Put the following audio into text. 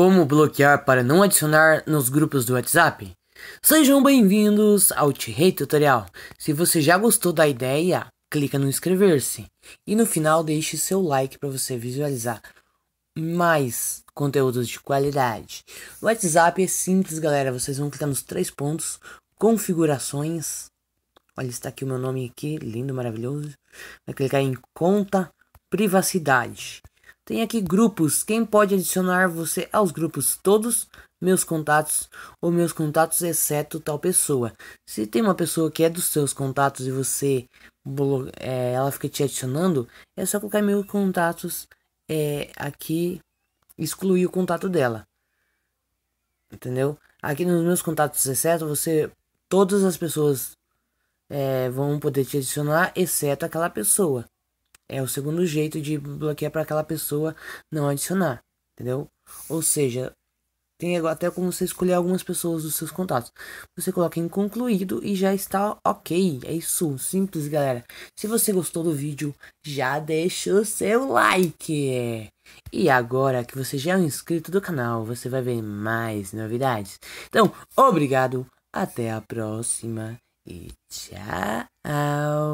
Como bloquear para não adicionar nos grupos do WhatsApp? Sejam bem-vindos ao T-Rei Tutorial. Se você já gostou da ideia, clica no inscrever-se e no final deixe seu like para você visualizar mais conteúdos de qualidade. O WhatsApp é simples, galera. Vocês vão clicar nos três pontos, configurações. Olha, está aqui o meu nome aqui, lindo, maravilhoso. Vai clicar em conta, privacidade. Tem aqui grupos. Quem pode adicionar você aos grupos? Todos meus contatos ou meus contatos, exceto tal pessoa. Se tem uma pessoa que é dos seus contatos e você é, ela fica te adicionando, é só colocar meus contatos é, aqui, excluir o contato dela. Entendeu? Aqui nos meus contatos, exceto você, todas as pessoas é, vão poder te adicionar, exceto aquela pessoa. É o segundo jeito de bloquear para aquela pessoa não adicionar, entendeu? Ou seja, tem até como você escolher algumas pessoas dos seus contatos. Você coloca em concluído e já está ok. É isso, simples, galera. Se você gostou do vídeo, já deixa o seu like. E agora que você já é um inscrito do canal, você vai ver mais novidades. Então, obrigado, até a próxima e tchau.